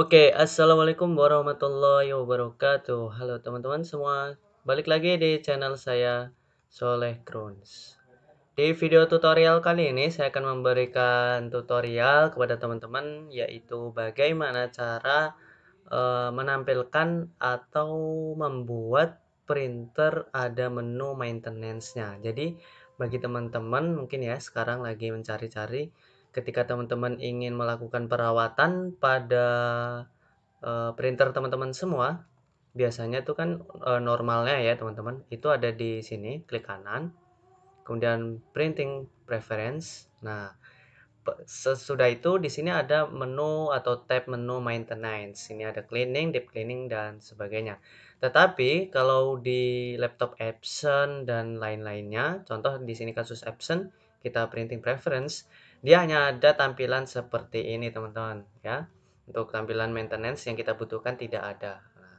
Oke, okay, assalamualaikum warahmatullahi wabarakatuh. Halo teman-teman semua, balik lagi di channel saya Soleh Croons. Di video tutorial kali ini saya akan memberikan tutorial kepada teman-teman yaitu bagaimana cara uh, menampilkan atau membuat printer ada menu maintenance-nya. Jadi bagi teman-teman mungkin ya sekarang lagi mencari-cari ketika teman-teman ingin melakukan perawatan pada uh, printer teman-teman semua biasanya itu kan uh, normalnya ya teman-teman itu ada di sini klik kanan kemudian printing preference nah sesudah itu di sini ada menu atau tab menu maintenance. Ini ada cleaning, deep cleaning dan sebagainya. Tetapi kalau di laptop Epson dan lain-lainnya, contoh di sini kasus Epson, kita printing preference, dia hanya ada tampilan seperti ini teman-teman ya. Untuk tampilan maintenance yang kita butuhkan tidak ada. Nah,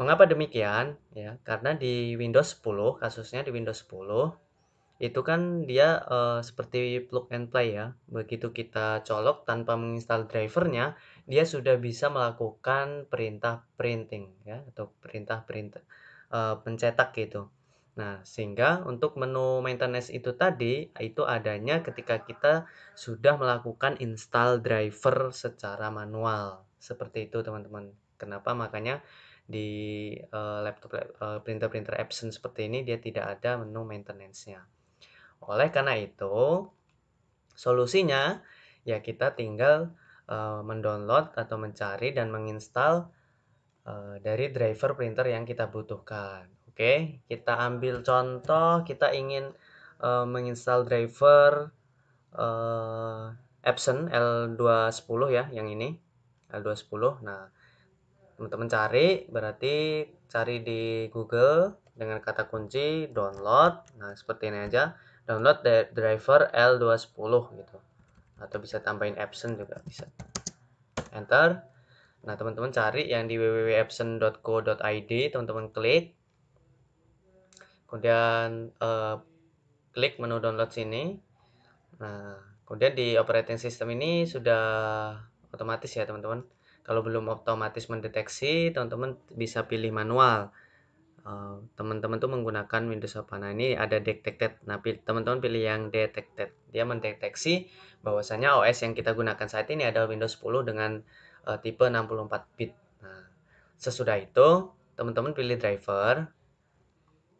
mengapa demikian? Ya, karena di Windows 10 kasusnya di Windows 10 itu kan dia uh, seperti plug and play ya. Begitu kita colok tanpa menginstal drivernya, dia sudah bisa melakukan perintah printing ya atau perintah print uh, eh, pencetak gitu. Nah, sehingga untuk menu maintenance itu tadi, itu adanya ketika kita sudah melakukan install driver secara manual. Seperti itu, teman-teman. Kenapa? Makanya di uh, laptop uh, printer-printer Epson seperti ini, dia tidak ada menu maintenance-nya. Oleh karena itu, solusinya ya kita tinggal uh, mendownload atau mencari dan menginstal uh, dari driver printer yang kita butuhkan. Oke, kita ambil contoh, kita ingin uh, menginstal driver uh, Epson L210 ya, yang ini L210. Nah, teman-teman cari, berarti cari di Google dengan kata kunci download. Nah, seperti ini aja, download driver L210 gitu. Atau bisa tambahin Epson juga bisa. Enter. Nah, teman-teman cari yang di www.epson.co.id, teman-teman klik kemudian uh, klik menu download sini nah kemudian di operating system ini sudah otomatis ya teman-teman kalau belum otomatis mendeteksi teman-teman bisa pilih manual eh, teman-teman uh, tuh menggunakan Windows apa nah ini ada detected nah teman-teman pilih yang detected dia mendeteksi bahwasanya OS yang kita gunakan saat ini adalah Windows 10 dengan uh, tipe 64 bit nah sesudah itu teman-teman pilih driver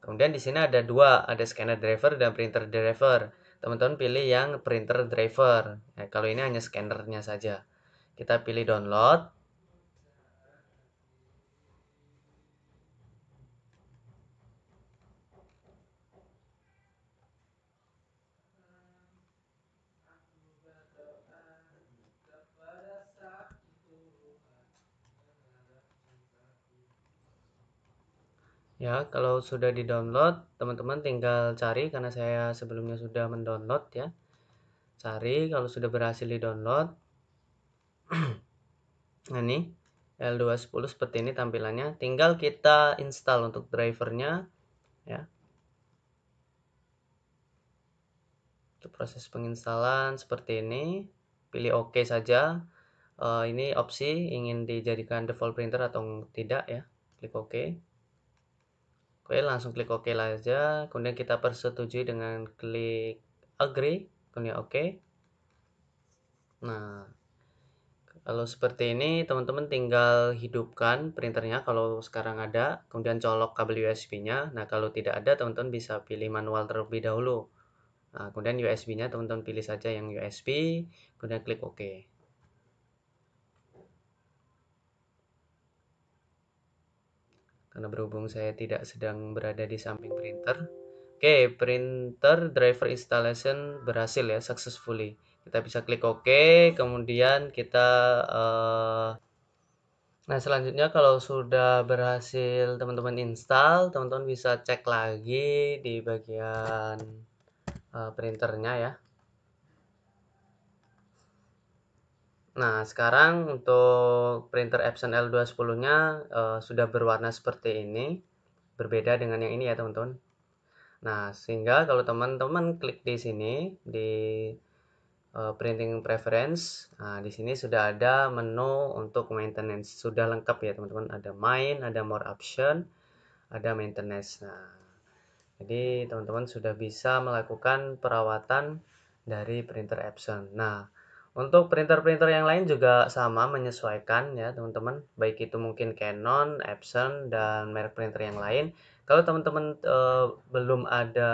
Kemudian di sini ada dua, ada scanner driver dan printer driver. Teman-teman pilih yang printer driver. Nah, kalau ini hanya scannernya saja. Kita pilih download. Ya, kalau sudah di-download, teman-teman tinggal cari karena saya sebelumnya sudah mendownload ya. Cari kalau sudah berhasil di-download. nah, ini L210 seperti ini tampilannya. Tinggal kita install untuk drivernya ya. untuk proses penginstalan seperti ini. Pilih oke OK saja. Uh, ini opsi ingin dijadikan default printer atau tidak ya. Klik oke. OK. Oke, langsung klik OK aja. Kemudian kita persetujui dengan klik agree, kemudian OK. Nah, kalau seperti ini teman-teman tinggal hidupkan printernya kalau sekarang ada, kemudian colok kabel USB-nya. Nah, kalau tidak ada teman-teman bisa pilih manual terlebih dahulu. Nah, kemudian USB-nya teman-teman pilih saja yang USB, kemudian klik OK. karena berhubung saya tidak sedang berada di samping printer oke okay, printer driver installation berhasil ya successfully kita bisa klik OK kemudian kita uh, nah selanjutnya kalau sudah berhasil teman-teman install teman-teman bisa cek lagi di bagian uh, printernya ya Nah, sekarang untuk printer Epson L210-nya e, eh, sudah berwarna seperti ini, berbeda dengan yang ini ya, teman-teman. Nah, sehingga kalau teman-teman klik di sini di e, printing preference, nah di sini sudah ada menu untuk maintenance, sudah lengkap ya, teman-teman. Ada main, ada more option, ada maintenance. Nah, jadi teman-teman sudah bisa melakukan perawatan dari printer Epson. Nah, untuk printer-printer yang lain juga sama menyesuaikan ya teman-teman, baik itu mungkin Canon, Epson dan merek printer yang lain. Kalau teman-teman e, belum ada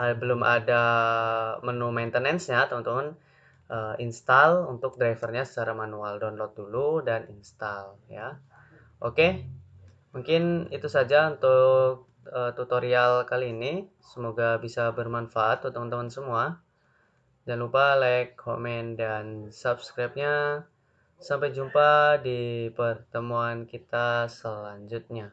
e, belum ada menu maintenance-nya, teman-teman e, install untuk drivernya secara manual, download dulu dan install ya. Oke. Mungkin itu saja untuk tutorial kali ini. Semoga bisa bermanfaat untuk teman-teman semua. Jangan lupa like, komen, dan subscribe-nya. Sampai jumpa di pertemuan kita selanjutnya.